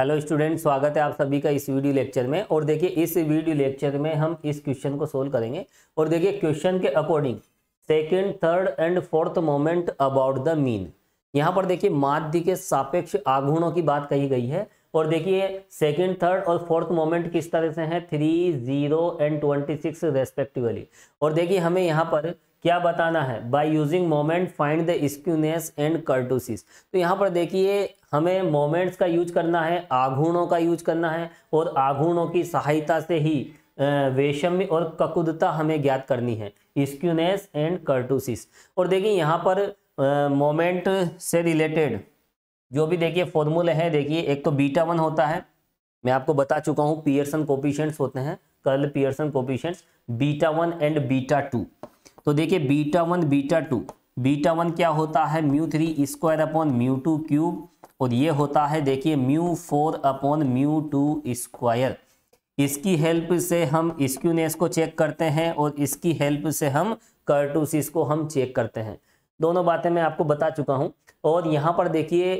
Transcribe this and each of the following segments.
hello student स्वागत है आप सभी का इस वीडियो लेक्चर में और देखिए इस वीडियो लेक्चर में हम इस क्वेश्चन को सोल्व करेंगे और देखिए क्वेश्चन के according second third and fourth moment about the mean यहाँ पर देखिए माध्य के सापेक्ष आघूणों की बात कही गई है और देखिए सेकंड थर्ड और फोर्थ मोमेंट किस तरह से हैं three zero and twenty six respectively और देखिए हमें यहाँ पर क्या बताना है by using moment find the skewness and kurtosis तो यहाँ पर देखिए हमें मोमेंट्स का यूज करना है आघूणों का यूज करना है और आघूणों की सहायता से ही वेशम्य और ककुदता हमें ज्ञात करनी है स्क्यूनेस एंड कर्टूसिस और देखिए यहाँ पर मोमेंट से रिलेटेड जो भी देखिए फॉर्मूले हैं देखिए एक तो बीटा वन होता है मैं आपको बता चुका हूँ पियर्सन कोपिशेंट्स होते हैं Karl Pearson coefficients beta one and beta two तो देखिए beta one beta two beta one क्या होता है mu three square upon mu two cube और ये होता है देखिए mu four upon mu two square इसकी हेल्प से हम स्क्यूनेस को चेक करते हैं और इसकी हेल्प से हम कर्टूसिस को हम चेक करते हैं दोनों बातें मैं आपको बता चुका हूँ और यहाँ पर देखिए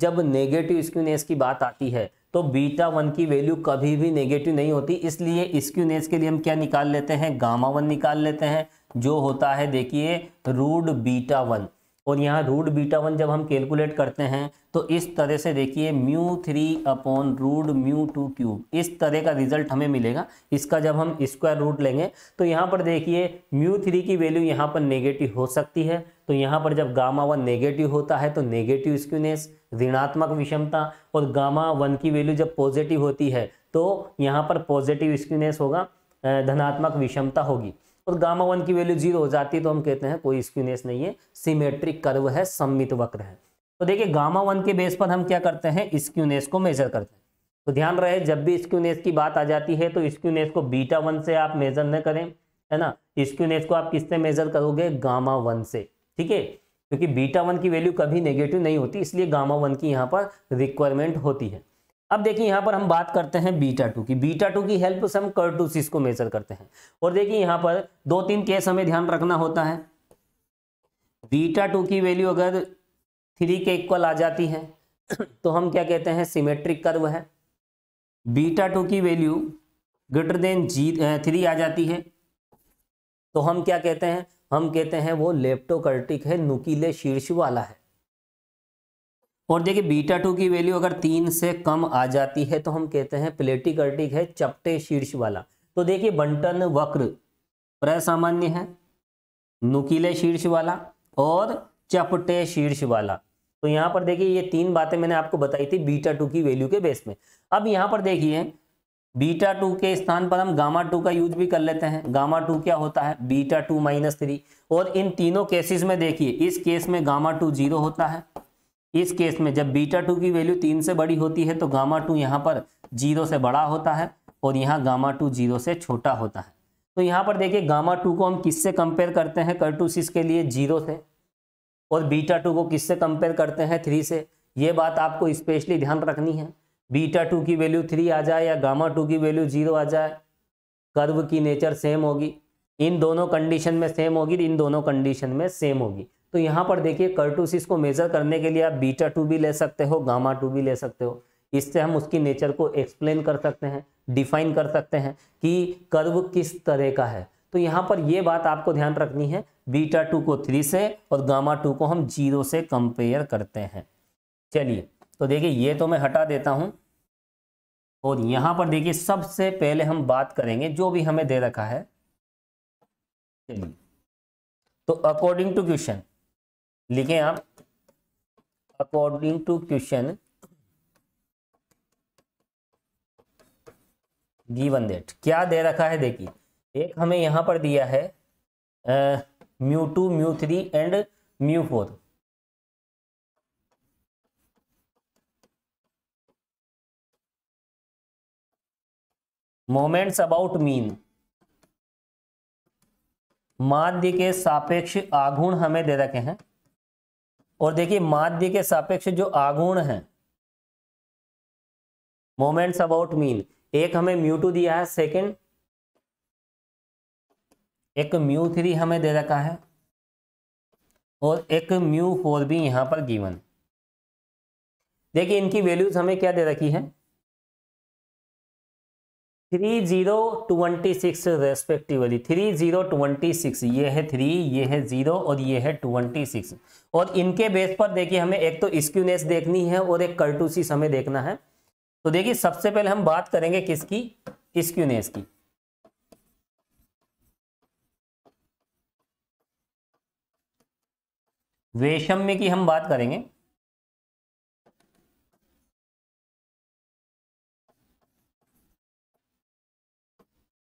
जब नेगेटिव स्क्यूनेस की बात आती है तो बीटा वन की वैल्यू कभी भी नेगेटिव नहीं होती इसलिए स्क्यूनेस के लिए हम क्या निकाल लेते हैं गामा वन निकाल लेते हैं जो होता है देखिए रूड बीटा वन और यहाँ रूड बीटा वन जब हम कैलकुलेट करते हैं तो इस तरह से देखिए mu three upon root mu two cube इस तरह का रिजल्ट हमें मिलेगा इसका जब हम स्क्वायर रूट लेंगे तो यहाँ पर देखिए म्यू थ्री की वैल्यू यहाँ पर नेगेटिव हो सकती है तो यहाँ पर जब गामा वन नेगेटिव होता है तो नेगेटिव स्क्यूनेस ऋणात्मक विषमता और गामा वन की वैल्यू जब पॉजिटिव होती है तो यहाँ पर पॉजिटिव स्क्यूनेस होगा धनात्मक विषमता होगी और गामा वन की वैल्यू जीरो हो जाती है तो हम कहते हैं कोई स्क्यूनेस नहीं है सिमेट्रिक कर्व है सम्मित वक्र है तो देखिए गामा वन के बेस पर हम क्या करते हैं स्क्यूनेस को मेजर करते हैं तो ध्यान रहे जब भी स्क्यूनेस की बात आ जाती है तो स्क्यूनेस को बीटा वन से आप मेजर न करें है ना स्क्यूनेस को आप किससे मेजर करोगे गामा वन से ठीक है क्योंकि बीटा वन की वैल्यू कभी नेगेटिव नहीं होती इसलिए गामा वन की यहाँ पर रिक्वायरमेंट होती है अब देखिए यहाँ पर हम बात करते हैं बीटा टू की बीटा टू की हेल्प से हम कर्टूसिस को मेजर करते हैं और देखिए यहाँ पर दो तीन केस हमें ध्यान रखना होता है बीटा टू की वैल्यू अगर थ्री के इक्वल आ जाती है तो हम क्या कहते हैं सिमेट्रिक कर्व है बीटा टू की वैल्यू ग्रेटर देन जी थ्री आ जाती है तो हम क्या कहते हैं हम कहते हैं वो लेप्टोकर्टिक है नुकीले शीर्ष वाला है और देखिए बीटा टू की वैल्यू अगर तीन से कम आ जाती है तो हम कहते हैं प्लेटिकर्टिक है चपटे शीर्ष वाला तो देखिए बंटन वक्र प्रसामान्य है नुकीले शीर्ष वाला और चपटे शीर्ष वाला तो यहां पर देखिए ये तीन बातें मैंने आपको बताई थी बीटा टू की वैल्यू के बेस में अब यहां पर देखिए बीटा टू के स्थान पर हम गामा टू का यूज भी कर लेते हैं गामा टू क्या होता है बीटा टू माइनस थ्री और इन तीनों केसेस में देखिए इस केस में गामा टू जीरो होता है इस केस में जब बीटा टू की वैल्यू तीन से बड़ी होती है तो गामा टू यहाँ पर जीरो से बड़ा होता है और यहाँ गामा टू जीरो से छोटा होता है तो यहाँ पर देखिए गामा टू को हम किससे कंपेयर करते हैं कर्टूसिस के लिए जीरो से और बीटा टू को किससे कंपेयर करते हैं थ्री से ये बात आपको स्पेशली ध्यान रखनी है बीटा टू की वैल्यू थ्री आ जाए या गामा टू की वैल्यू जीरो आ जाए कर्व की नेचर सेम होगी इन दोनों कंडीशन में सेम होगी इन दोनों कंडीशन में सेम होगी तो यहाँ पर देखिए कर्टूसिस को मेजर करने के लिए आप बीटा टू भी ले सकते हो गामा टू भी ले सकते हो इससे हम उसकी नेचर को एक्सप्लेन कर सकते हैं डिफाइन कर सकते हैं कि कर्व किस तरह का है तो यहाँ पर ये बात आपको ध्यान रखनी है बीटा टू को थ्री से और गामा टू को हम जीरो से कंपेयर करते हैं चलिए तो देखिए ये तो मैं हटा देता हूँ और यहां पर देखिए सबसे पहले हम बात करेंगे जो भी हमें दे रखा है तो अकॉर्डिंग टू क्वेश्चन लिखें आप according to question given data क्या दे रखा है देखिए एक हमें यहां पर दिया है mu two mu three and mu four moments about mean माध्य के सापेक्ष आगुण हमें दे रखे हैं और देखिए माध्य के सापेक्ष जो आगुण है मोमेंट्स अबाउट मीन एक हमें म्यू टू दिया है सेकेंड एक म्यू थ्री हमें दे रखा है और एक म्यू फोर भी यहां पर गिवन देखिए इनकी वैल्यूज हमें क्या दे रखी है three zero twenty six respectively three zero twenty six ये है थ्री ये है जीरो और ये है ट्वेंटी सिक्स और इनके बेस पर देखिए हमें एक तो स्क्यूनेस देखनी है और एक कर्टूसी समय देखना है तो देखिए सबसे पहले हम बात करेंगे किसकी स्क्यूनेस की वेशम्य की हम बात करेंगे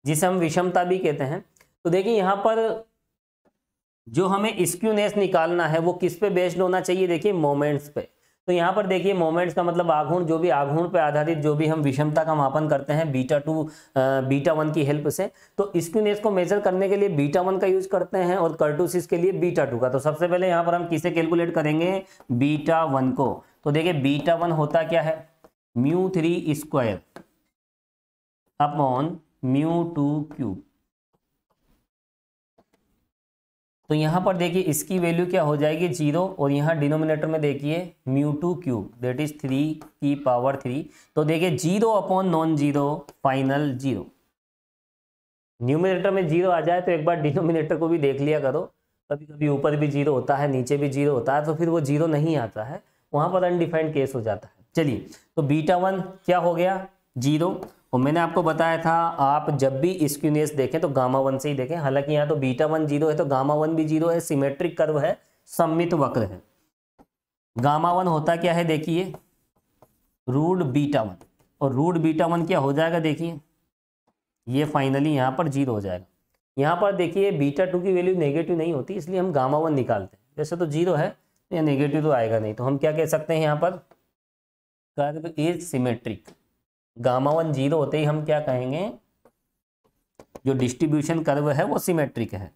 जिसे हम विषमता भी कहते हैं तो देखिए यहाँ पर जो हमें स्क्यूनेस निकालना है वो किस पे बेस्ड होना चाहिए देखिए मोमेंट्स पे तो यहाँ पर देखिए मोमेंट्स का मतलब आघूर्ण जो भी आघूर्ण पे आधारित जो भी हम विषमता का मापन करते हैं बीटा टू बीटा वन की हेल्प से तो स्क्यूनेस को मेजर करने के लिए बीटा वन का यूज करते हैं और कर्टोसिस के लिए बीटा टू का तो सबसे पहले यहाँ पर हम किसे कैलकुलेट करेंगे बीटा वन को तो देखिए बीटा वन होता क्या है mu three square upon mu two cube तो यहां पर देखिए इसकी वैल्यू क्या हो जाएगी जीरो और यहाँ डिनोमिनेटर में देखिए mu two cube that is three की पावर थ्री तो देखिए zero upon non zero final zero numerator में जीरो आ जाए तो एक बार डिनोमिनेटर को भी देख लिया करो कभी कभी ऊपर भी जीरो होता है नीचे भी जीरो होता है तो फिर वो जीरो नहीं आता है वहां पर अनडिफाइंड केस हो जाता है चलिए तो बीटा वन क्या हो गया जीरो और मैंने आपको बताया था आप जब भी स्क्यूनियस देखें तो गामा वन से ही देखें हालांकि यहाँ तो बीटा वन जीरो है तो गामा वन भी जीरो है सिमेट्रिक कर्व है सम्मित वक्र है गामा वन होता क्या है देखिए रूड बीटा वन और रूट बीटा वन क्या हो जाएगा देखिए ये फाइनली यहाँ पर जीरो हो जाएगा यहाँ पर देखिए बीटा टू की वैल्यू नेगेटिव नहीं होती इसलिए हम गामा वन निकालते हैं जैसे तो जीरो है तो या नेगेटिव तो आएगा नहीं तो हम क्या कह सकते हैं यहाँ पर curve is symmetric gamma one zero होते ही हम क्या कहेंगे जो डिस्ट्रीब्यूशन कर्व है वो सिमेट्रिक है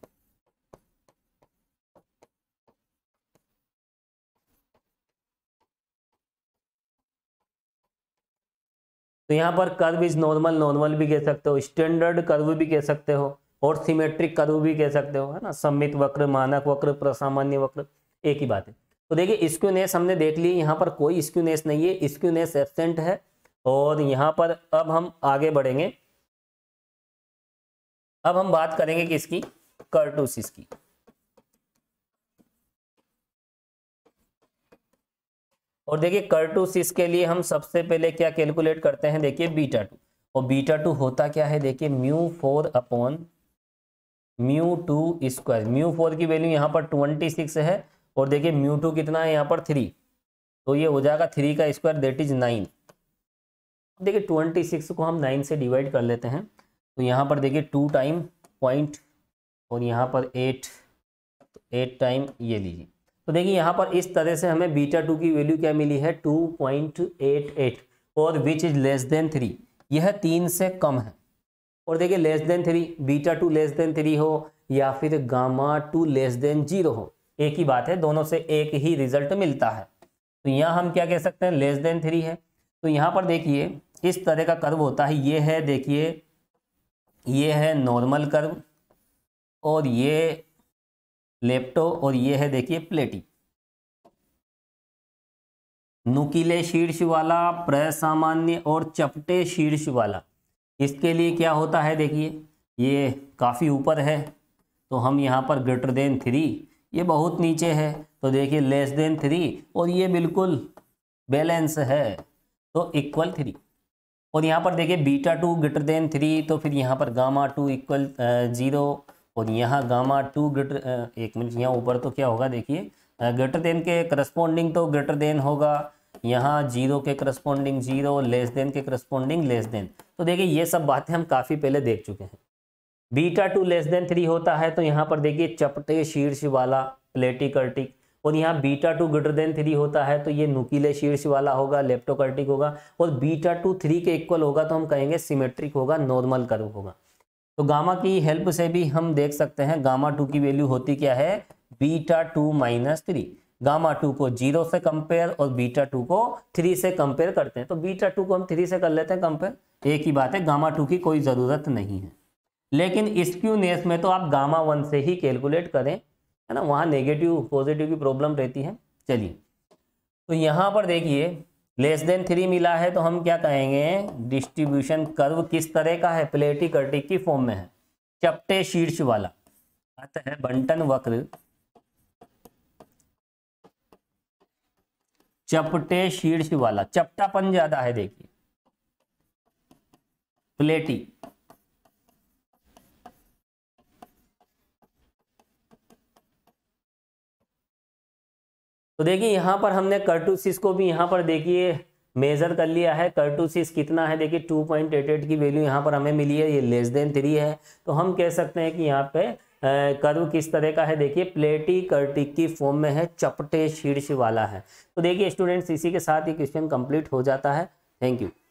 तो यहां पर कर्व इज नॉर्मल नॉर्मल भी कह सकते हो स्टैंडर्ड कर्व भी कह सकते हो और सिमेट्रिक कर्व भी कह सकते हो है ना सम्मित वक्र मानक वक्र प्रसामान्य वक्र एक ही बात है तो देखिए स्क्यूनेस हमने देख ली यहाँ पर कोई स्क्यूनेस नहीं है स्क्यूनेस एबसेंट है और यहाँ पर अब हम आगे बढ़ेंगे अब हम बात करेंगे किसकी कर्टोसिस की और देखिए कर्टोसिस के लिए हम सबसे पहले क्या कैलकुलेट करते हैं देखिए बीटा टू और बीटा टू होता क्या है देखिए mu four upon mu two square mu four की वैल्यू यहाँ पर ट्वेंटी सिक्स है और देखिए म्यू टू कितना है यहाँ पर थ्री तो ये हो जाएगा थ्री का स्क्वायर देट इज नाइन देखिए ट्वेंटी सिक्स को हम नाइन से डिवाइड कर लेते हैं तो यहाँ पर देखिए टू टाइम पॉइंट और यहाँ पर एट तो एट टाइम ये लीजिए तो देखिए यहाँ पर इस तरह से हमें बीटा टू की वैल्यू क्या मिली है टू पॉइंट एट एट और which is less than three यह तीन से कम है और देखिए less than three beta two less than three हो या फिर gamma two less than zero हो एक ही बात है दोनों से एक ही रिजल्ट मिलता है तो यहाँ हम क्या कह सकते हैं लेस देन थ्री है तो यहाँ पर देखिए इस तरह का कर्व होता है ये है देखिए ये है नॉर्मल कर्व और ये लेप्टो और ये है देखिए प्लेटी नुकीले शीर्ष वाला प्रसामान्य और चपटे शीर्ष वाला इसके लिए क्या होता है देखिए ये काफ़ी ऊपर है तो हम यहाँ पर ग्रेटर देन थ्री ये बहुत नीचे है तो देखिए लेस देन थ्री और ये बिल्कुल बैलेंस है तो इक्वल थ्री और यहाँ पर देखिए beta two greater than three तो फिर यहाँ पर गामा टू इक्वल ज़ीरो और यहाँ गामा टू ग्रेटर एक मिनट यहाँ ऊपर तो क्या होगा देखिए ग्रेटर देन के करस्पॉन्डिंग तो ग्रेटर देन होगा यहाँ जीरो के करस्पॉन्डिंग जीरो लेस देन के करस्पॉन्डिंग लेस देन तो देखिए ये सब बातें हम काफ़ी पहले देख चुके हैं beta two less than three होता है तो यहाँ पर देखिए चपटे शीर्ष वाला प्लेटिकर्टिक और यहाँ beta two greater than three होता है तो ये नुकीले शीर्ष वाला होगा लेप्टोकर्टिक होगा और बीटा टू थ्री के इक्वल होगा तो हम कहेंगे सिमेट्रिक होगा नॉर्मल कर्व होगा तो गामा की हेल्प से भी हम देख सकते हैं गामा टू की वैल्यू होती क्या है beta two minus three gamma two को जीरो से कंपेयर और बीटा टू को थ्री से कंपेयर करते हैं तो बीटा टू को हम थ्री से कर लेते हैं कंपेयर एक ही बात है गामा टू की कोई ज़रूरत नहीं है लेकिन स्क्यूनेस में तो आप गामा वन से ही कैलकुलेट करें है ना वहाँ नेगेटिव पॉजिटिव की प्रॉब्लम रहती है चलिए तो यहाँ पर देखिए लेस देन थ्री मिला है तो हम क्या कहेंगे डिस्ट्रीब्यूशन कर्व किस तरह का है प्लेटी कर्टिक की फॉर्म में है चपटे शीर्ष वाला आता है बंटन वक्र चपटे शीर्ष वाला चपटापन ज्यादा है देखिए प्लेटी तो देखिए यहाँ पर हमने कर्टूसिस को भी यहाँ पर देखिए मेजर कर लिया है कर्टूसिस कितना है देखिए टू पॉइंट एट एट की वैल्यू यहाँ पर हमें मिली है ये लेस देन थ्री है तो हम कह सकते हैं कि यहाँ पे कर्व किस तरह का है देखिए प्लेटी कर्टिक की फॉर्म में है चपटे शीर्ष वाला है तो देखिए स्टूडेंट्स इसी के साथ ये क्वेश्चन कंप्लीट हो जाता है थैंक यू